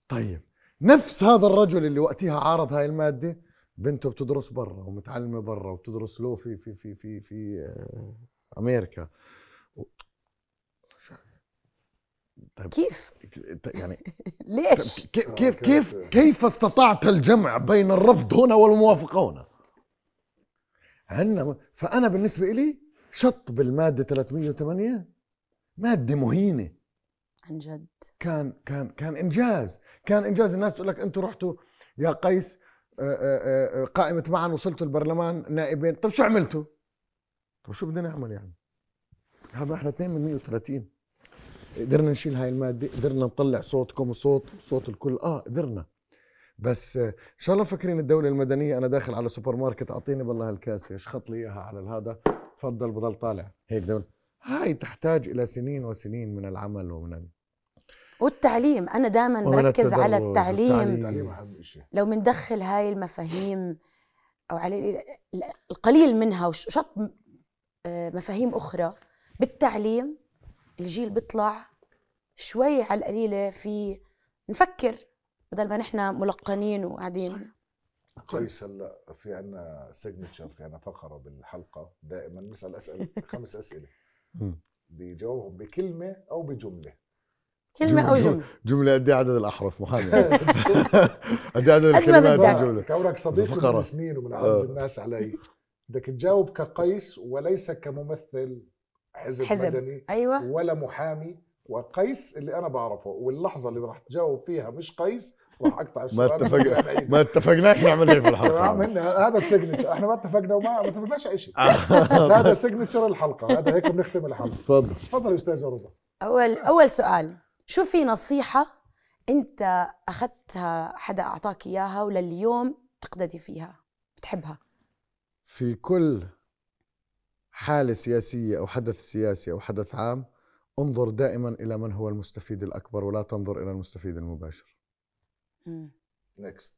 Speaker 3: طيب نفس هذا الرجل اللي وقتها عارض هاي المادة بنته بتدرس برا ومتعلمة برا وبتدرس له في في في في في آه، أمريكا طيب كيف؟ يعني ليش؟ طيب، آه، كيف كيف كيف استطعت الجمع بين الرفض هنا والموافقة هنا؟ عندنا فأنا بالنسبة إلي شط بالمادة 308 مادة مهينة عن جد كان كان كان انجاز كان انجاز الناس تقول لك انتم رحتوا يا قيس آه، آه، آه، قائمة معا وصلتوا البرلمان نائبين طب شو عملتوا طب شو بدنا نعمل يعني هذا احنا 2 من 130 قدرنا نشيل هاي المادة قدرنا نطلع صوتكم وصوت صوت الكل اه قدرنا بس ان شاء الله فاكرين الدولة المدنية انا داخل على سوبر ماركت اعطيني بالله هالكاسة اشخط لي اياها على هذا تفضل بضل طالع هيك دول هاي تحتاج الى سنين وسنين من العمل ومن
Speaker 1: والتعليم انا دائما مركز على التعليم, التعليم لو بندخل هاي المفاهيم او على القليل منها وشط آه، مفاهيم اخرى بالتعليم الجيل بيطلع شوي على القليله في نفكر بدل ما نحن ملقنين وقاعدين
Speaker 2: كويس هلا في عنا سيجنتشر في عنا فقره بالحلقه دائما نسال اسئله خمس اسئله بيجاوبهم بكلمه او بجمله
Speaker 3: كلمة أو جملة جملة قد إيه عدد الأحرف محامي قد إيه عدد الكلمات في الجملة كونك صديق من سنين ومن أعز آه.
Speaker 2: الناس علي بدك تجاوب كقيس وليس كممثل حزب, حزب. مدني أيوة. ولا محامي وقيس اللي انا بعرفه واللحظه اللي راح تجاوب فيها مش قيس راح اقطع السؤال ما اتفق... يعني ما
Speaker 3: اتفقناش نعمل هيك بالحلقه
Speaker 2: هذا السيجنتشر احنا ما اتفقنا وما ما اتفقناش اي شيء آه. بس هذا سيجنتشر الحلقه هذا هيك بنختم الحلقه تفضل تفضل يا استاذ رضا
Speaker 1: اول اول سؤال شو في نصيحة أنت أخذتها حدا أعطاك إياها ولليوم تقتدي فيها بتحبها
Speaker 3: في كل حالة سياسية أو حدث سياسي أو حدث عام انظر دائما إلى من هو المستفيد الأكبر ولا تنظر إلى المستفيد المباشر
Speaker 2: نكست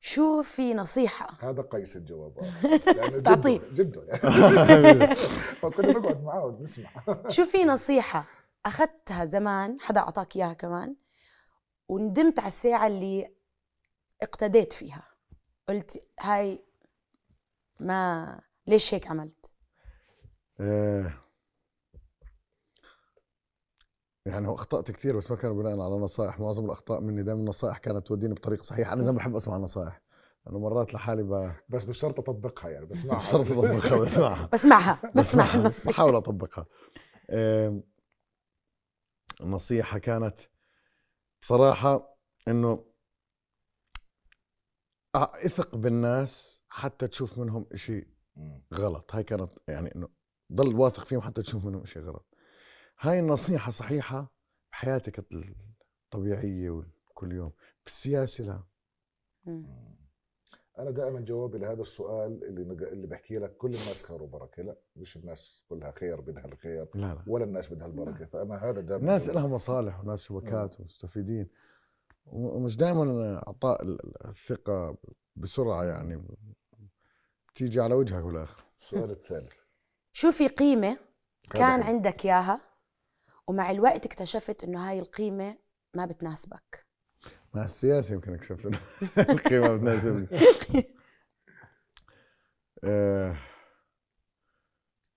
Speaker 1: شو في نصيحة؟ هذا قيس الجواب تعطيه جدا يعني فكنا نقعد معاه ونسمع شو في نصيحة اخذتها زمان حدا اعطاك اياها كمان وندمت على الساعه اللي اقتديت فيها قلت هاي ما ليش هيك عملت
Speaker 3: آه يعني هو اخطات كثير بس ما كان بناء على نصائح معظم الاخطاء مني دائما النصائح كانت توديني بطريق صحيح انا زي بحب اسمع النصائح لانه مرات لحالي ب...
Speaker 2: بس مش شرط اطبقها يعني بسمعها مش شرط اطبقها بسمعها بسمعها بسمعها بحاول
Speaker 3: اطبقها نصيحه كانت بصراحه انه اثق بالناس حتى تشوف منهم شيء غلط هاي كانت يعني انه ضل واثق فيهم حتى تشوف منهم شيء غلط هاي النصيحه صحيحه بحياتك الطبيعيه وكل يوم بالسياسه لا
Speaker 2: انا دائما جوابي لهذا السؤال اللي نج... اللي بحكي لك كل الناس خير وبركه لا مش الناس كلها خير بدها الخير لا لا. ولا الناس بدها البركه لا. فانا هذا دائما ناس لها
Speaker 3: مصالح وناس شبكات ومستفيدين ومش دائما اعطاء الثقه بسرعه يعني بتيجي على وجهك بالاخر
Speaker 2: السؤال الثالث
Speaker 1: شو في قيمه كان عندك اياها ومع الوقت اكتشفت انه هاي القيمه ما بتناسبك
Speaker 2: السياسه يمكن
Speaker 3: اكتشفت انه القيمه بتناسبني آه،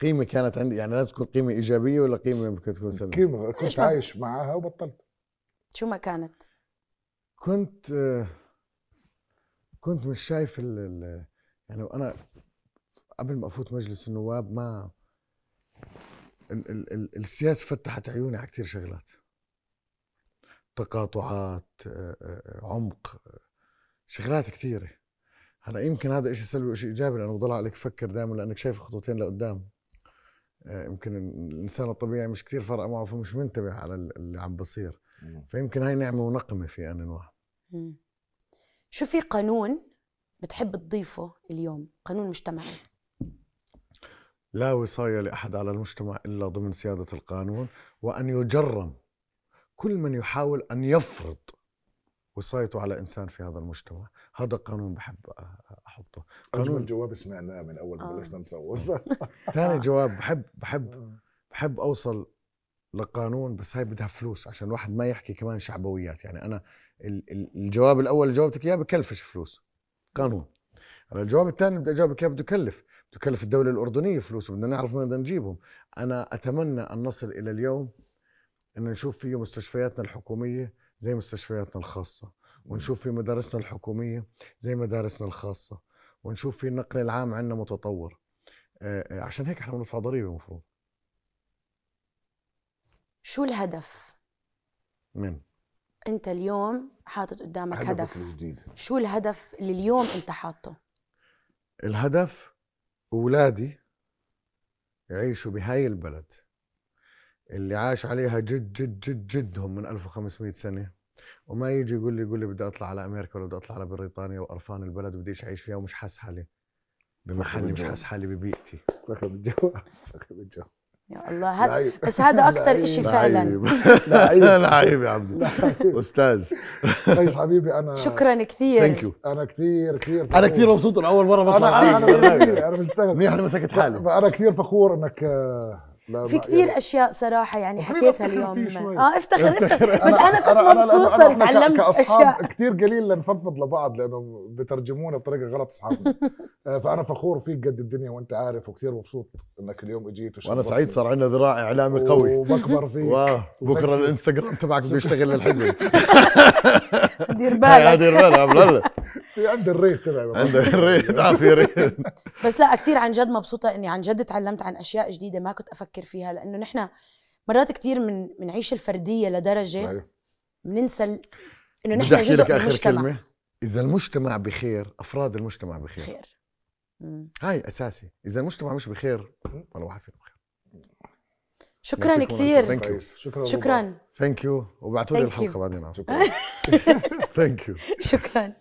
Speaker 3: قيمة كانت عندي يعني لا تكون قيمة إيجابية ولا قيمة ممكن تكون سلبية؟ قيمة
Speaker 2: كنت عايش معها وبطلت شو ما كانت؟ كنت آه، كنت مش شايف ال ال يعني أنا
Speaker 3: قبل ما أفوت مجلس النواب ما ال ال ال السياسة فتحت عيوني على كثير شغلات تقاطعات آه، آه، آه، عمق شغلات كثيره هلا يمكن هذا شيء سلبي وشيء ايجابي لانه بضل عليك تفكر دائما لانك شايف خطوتين لقدام يمكن الانسان الطبيعي مش كثير فرق معه فمش منتبه على اللي عم بصير فيمكن هاي نعمه ونقمه في ان واحد
Speaker 1: شو في قانون بتحب تضيفه اليوم قانون مجتمعي
Speaker 3: لا وصاية لأحد على المجتمع إلا ضمن سيادة القانون وأن يجرم كل من يحاول أن يفرض وصايته على إنسان في هذا المجتمع هذا قانون بحب آه،
Speaker 2: أحطه قانون جواب سمعناه من أول ما بلشنا آه. نصور
Speaker 3: ثاني آه. جواب بحب بحب بحب أوصل لقانون بس هاي بدها فلوس عشان الواحد ما يحكي كمان شعبويات يعني أنا الجواب الأول اللي جاوبتك إياه بكلفش فلوس قانون على الجواب الثاني بدي أجاوبك إياه بده يكلف بده يكلف الدولة الأردنية فلوس وبدنا نعرف وين بدنا نجيبهم أنا أتمنى أن نصل إلى اليوم ان نشوف في مستشفياتنا الحكوميه زي مستشفياتنا الخاصه ونشوف في مدارسنا الحكوميه زي مدارسنا الخاصه ونشوف في النقل العام عندنا متطور آه، آه، عشان هيك احنا بندفع ضريبه المفروض
Speaker 1: شو الهدف من انت اليوم حاطط قدامك هدف الجديد. شو الهدف اللي اليوم انت حاطه
Speaker 3: الهدف اولادي يعيشوا بهاي البلد اللي عاش عليها جد جد جد جدهم من 1500 سنه وما يجي يقول لي يقول لي بدي اطلع على امريكا ولا بدي اطلع على بريطانيا وقرفان البلد وبديش اعيش فيها ومش حاسس حالي بمحلي مش حاسس حالي ببيئتي اخذ بالجواب اخذ بالجواب
Speaker 1: يا الله هذا بس هذا اكثر شيء فعلا لعيب
Speaker 3: لعيب يا عبدي استاذ
Speaker 2: قيس طيب حبيبي انا
Speaker 1: شكرا كثير ثانك
Speaker 2: يو انا كثير كثير انا كثير مبسوط اول مره بطلع انا انا انا مشتغل منيح انا مسكت حالي انا كثير فخور انك في كثير يعني
Speaker 1: اشياء صراحه يعني طيب، حكيتها اليوم اه افتخر افتخر, بس انا كنت مبسوطه تعلمت اشياء
Speaker 2: كثير قليل لنفضفض لبعض لانه بترجمونا بطريقه غلط اصحابنا آه، فانا فخور فيك قد الدنيا وانت عارف وكثير مبسوط انك اليوم اجيت وانا سعيد صار عندنا ذراع اعلامي قوي وبكبر فيك
Speaker 3: بكره الانستغرام تبعك بيشتغل للحزب
Speaker 2: دير
Speaker 1: بالك
Speaker 3: دير
Speaker 2: بالك في عندي الريت تبعي عند الريت اه في ريت
Speaker 1: بس لا كثير عن جد مبسوطه اني عن جد تعلمت عن اشياء جديده ما كنت افكر نفكر فيها لانه نحن مرات كثير من بنعيش الفرديه لدرجه بننسى انه نحن بدي جزء لك آخر المجتمع كلمة.
Speaker 3: اذا المجتمع بخير افراد المجتمع بخير خير هاي اساسي اذا المجتمع مش بخير ولا واحد فيكم بخير شكرا كثير شكرا
Speaker 2: شكرا ثانك يو وبعتوا لي الحلقه بعدين شكرا ثانك يو
Speaker 1: شكرا